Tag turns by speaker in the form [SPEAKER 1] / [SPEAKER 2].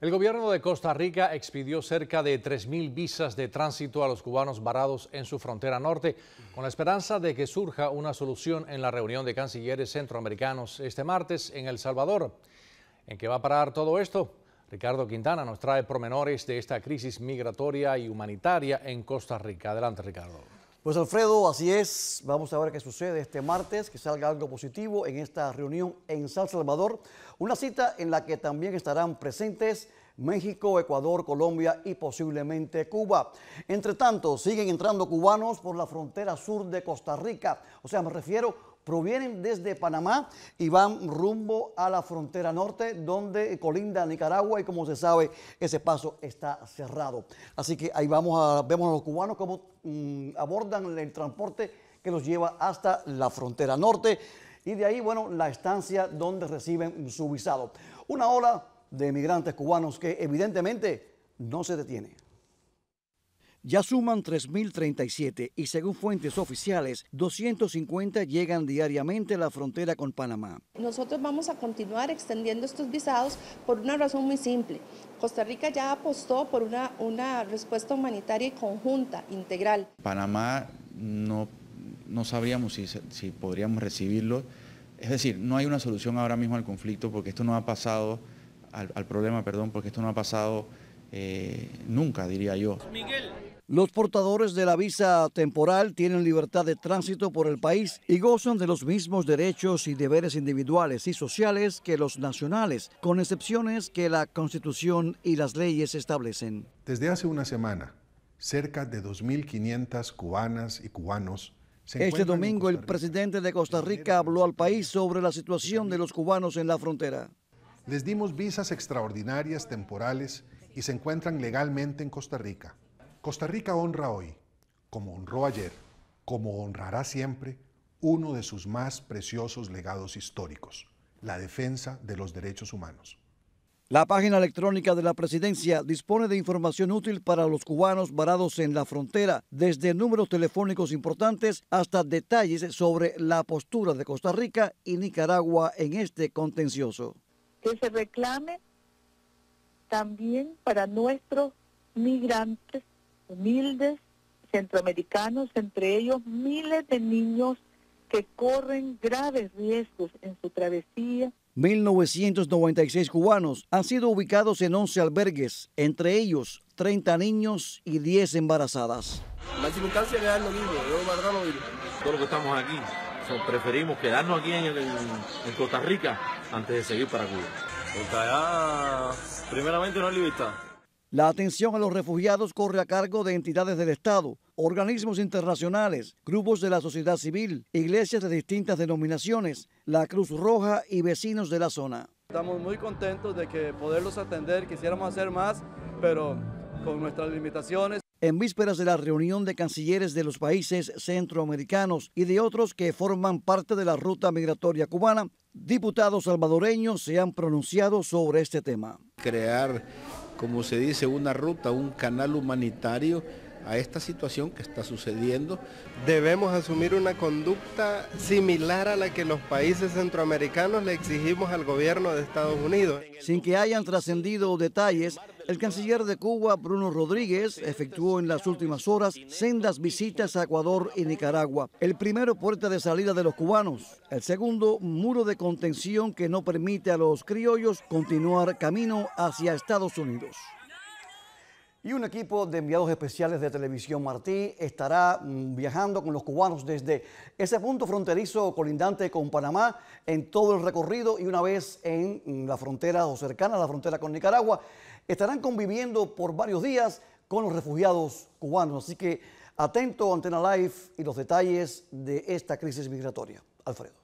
[SPEAKER 1] El gobierno de Costa Rica expidió cerca de 3.000 visas de tránsito a los cubanos varados en su frontera norte, con la esperanza de que surja una solución en la reunión de cancilleres centroamericanos este martes en El Salvador. ¿En qué va a parar todo esto? Ricardo Quintana nos trae promenores de esta crisis migratoria y humanitaria en Costa Rica. Adelante, Ricardo. Pues Alfredo, así es. Vamos a ver qué sucede este martes, que salga algo positivo en esta reunión en San Salvador. Una cita en la que también estarán presentes México, Ecuador, Colombia y posiblemente Cuba. Entre tanto, siguen entrando cubanos por la frontera sur de Costa Rica. O sea, me refiero provienen desde Panamá y van rumbo a la frontera norte donde colinda Nicaragua y como se sabe ese paso está cerrado. Así que ahí vamos a, vemos a los cubanos cómo mm, abordan el transporte que los lleva hasta la frontera norte y de ahí, bueno, la estancia donde reciben su visado. Una ola de migrantes cubanos que evidentemente no se detiene ya suman 3.037 y según fuentes oficiales, 250 llegan diariamente a la frontera con Panamá. Nosotros vamos a continuar extendiendo estos visados por una razón muy simple. Costa Rica ya apostó por una, una respuesta humanitaria y conjunta, integral. Panamá no, no sabríamos si, podríamos recibirlo. Es decir, no hay una solución ahora mismo al conflicto porque esto no ha pasado, al, problema, perdón, porque esto no ha pasado eh, nunca, diría yo. Miguel. Los portadores de la visa temporal tienen libertad de tránsito por el país y gozan de los mismos derechos y deberes individuales y sociales que los nacionales, con excepciones que la Constitución y las leyes establecen. Desde hace una semana, cerca de 2.500 cubanas y cubanos este domingo el presidente de Costa Rica habló al país sobre la situación de los cubanos en la frontera. Les dimos visas extraordinarias temporales y se encuentran legalmente en Costa Rica. Costa Rica honra hoy, como honró ayer, como honrará siempre, uno de sus más preciosos legados históricos, la defensa de los derechos humanos. La página electrónica de la presidencia dispone de información útil para los cubanos varados en la frontera, desde números telefónicos importantes hasta detalles sobre la postura de Costa Rica y Nicaragua en este contencioso. Que se reclame también para nuestros migrantes humildes centroamericanos, entre ellos miles de niños que corren graves riesgos en su travesía. 1996 cubanos han sido ubicados en 11 albergues, entre ellos 30 niños y 10 embarazadas. La circunstancia es quedarnos libres, yo Todos los que estamos aquí preferimos quedarnos aquí en, Costa Rica antes de seguir para Cuba. Porque primeramente, no hay libertad. La atención a los refugiados corre a cargo de entidades del Estado, organismos internacionales, grupos de la sociedad civil, iglesias de distintas denominaciones, la Cruz Roja y vecinos de la zona. Estamos muy contentos de que poderlos atender, quisiéramos hacer más, pero con nuestras limitaciones. En vísperas de la reunión de cancilleres de los países centroamericanos y de otros que forman parte de la ruta migratoria cubana, diputados salvadoreños se han pronunciado sobre este tema. Crear como se dice, una ruta, un canal humanitario a esta situación que está sucediendo. Debemos asumir una conducta similar a la que los países centroamericanos le exigimos al gobierno de Estados Unidos. Sin que hayan trascendido detalles, el canciller de Cuba, Bruno Rodríguez, efectuó en las últimas horas sendas visitas a Ecuador y Nicaragua. El primero, puerta de salida de los cubanos. El segundo, muro de contención que no permite a los criollos continuar camino hacia Estados Unidos. Y un equipo de enviados especiales de Televisión Martí estará mm, viajando con los cubanos desde ese punto fronterizo colindante con Panamá en todo el recorrido y una vez en mm, la frontera o cercana a la frontera con Nicaragua, estarán conviviendo por varios días con los refugiados cubanos. Así que atento Antena Live y los detalles de esta crisis migratoria. Alfredo.